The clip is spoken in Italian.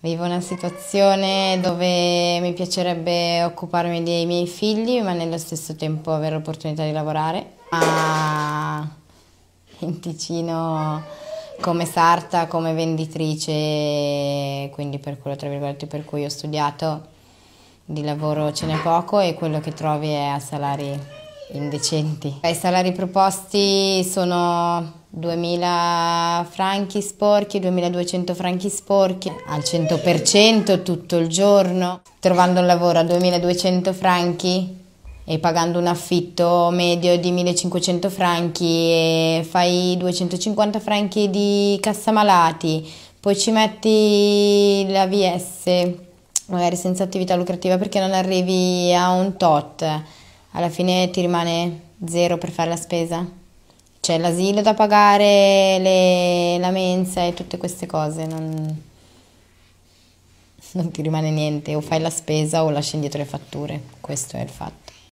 Vivo una situazione dove mi piacerebbe occuparmi dei miei figli, ma nello stesso tempo avere l'opportunità di lavorare. Ma in Ticino come sarta, come venditrice, quindi per quello tra virgolette per cui ho studiato, di lavoro ce n'è poco e quello che trovi è a salari indecenti. I salari proposti sono 2000 franchi sporchi, 2200 franchi sporchi, al 100% tutto il giorno, trovando un lavoro a 2200 franchi e pagando un affitto medio di 1500 franchi e fai 250 franchi di cassa malati, poi ci metti l'AVS, magari senza attività lucrativa perché non arrivi a un tot, alla fine ti rimane zero per fare la spesa c'è l'asilo da pagare, le, la mensa e tutte queste cose, non, non ti rimane niente, o fai la spesa o lasci indietro le fatture, questo è il fatto.